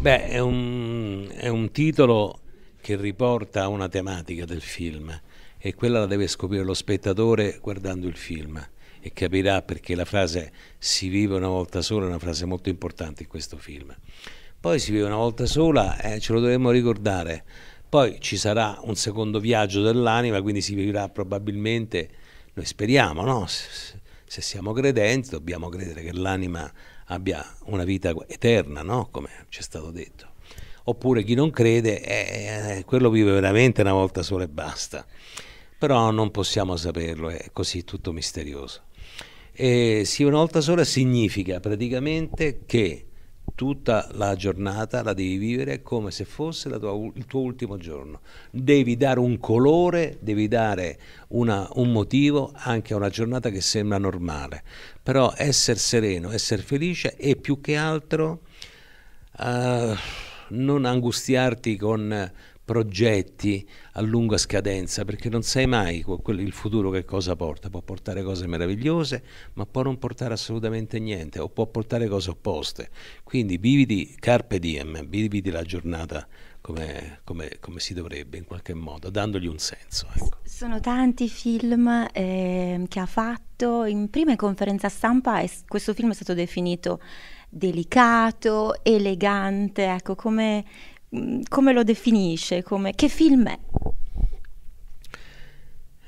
Beh, è un, è un titolo che riporta una tematica del film e quella la deve scoprire lo spettatore guardando il film e capirà perché la frase si vive una volta sola è una frase molto importante in questo film. Poi si vive una volta sola e eh, ce lo dovremmo ricordare. Poi ci sarà un secondo viaggio dell'anima, quindi si vivrà probabilmente, noi speriamo, no? se siamo credenti dobbiamo credere che l'anima abbia una vita eterna, no? come ci è stato detto. Oppure chi non crede, eh, eh quello vive veramente una volta sola e basta. Però non possiamo saperlo, è così tutto misterioso. E sì, una volta sola significa praticamente che tutta la giornata la devi vivere come se fosse tua, il tuo ultimo giorno. Devi dare un colore, devi dare una, un motivo anche a una giornata che sembra normale. Però essere sereno, essere felice e più che altro uh, non angustiarti con progetti a lunga scadenza, perché non sai mai il futuro che cosa porta. Può portare cose meravigliose, ma può non portare assolutamente niente, o può portare cose opposte. Quindi vividi carpe diem, vividi la giornata come, come, come, si dovrebbe in qualche modo, dandogli un senso. Ecco. Sono tanti i film eh, che ha fatto, in prima conferenza stampa è, questo film è stato definito delicato, elegante, ecco come Mm, come lo definisce? Come, che film è?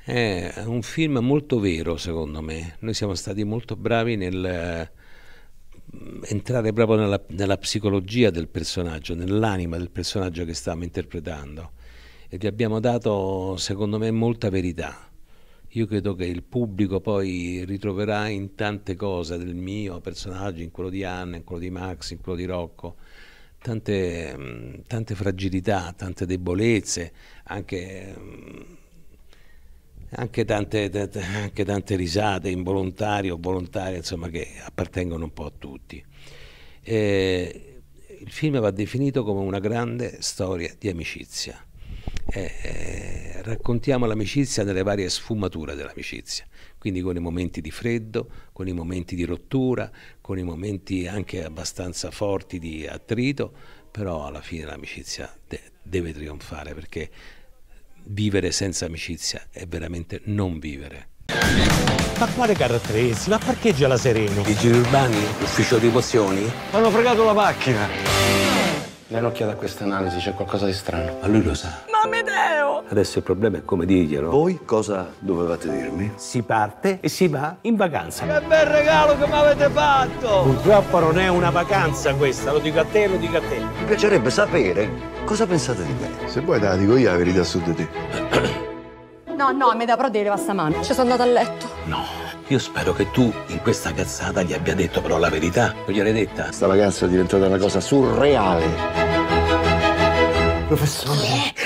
È un film molto vero, secondo me. Noi siamo stati molto bravi nel eh, entrare proprio nella, nella psicologia del personaggio, nell'anima del personaggio che stiamo interpretando e gli abbiamo dato, secondo me, molta verità. Io credo che il pubblico poi ritroverà in tante cose del mio personaggio, in quello di Anna, in quello di Max, in quello di Rocco, tante, mm, tante fragilità, tante debolezze, anche, mm, anche, tante, anche tante risate involontarie o volontarie, insomma, che appartengono un po' a tutti. E eh, il film va definito come una grande storia di amicizia eh, eh, raccontiamo l'amicizia nelle varie sfumature dell'amicizia, quindi con i momenti di freddo, con i momenti di rottura, con i momenti anche abbastanza forti di attrito, però alla fine l'amicizia de deve trionfare perché vivere senza amicizia è veramente non vivere. Ma quale attrezzi? Ma parcheggia la Sereno? Vigili urbani, Ufficio di emozioni? Hanno fregato la macchina! Dai un'occhiata a questa analisi, c'è qualcosa di strano. Ma lui lo sa. Adesso il problema è come dirglielo. Voi cosa dovevate dirmi? Si parte e si va in vacanza. Che bel regalo che mi avete fatto! Purtroppo non è una vacanza questa, lo dico a te, lo dico a te. Mi piacerebbe sapere cosa pensate di me. Se vuoi te la dico io la verità su di te. No, no, a me da però dire questa mano. Ci sono andato a letto. No. Io spero che tu in questa cazzata gli abbia detto però la verità. Non gliel'hai detta? Sta vacanza è diventata una cosa surreale. Professore.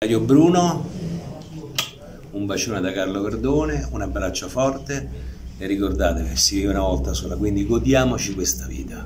Dario Bruno, un bacione da Carlo Verdone, un abbraccio forte e ricordatevi, si vive una volta sola, quindi godiamoci questa vita.